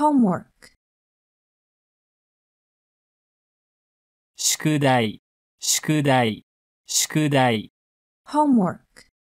homework 宿題宿題宿題 homework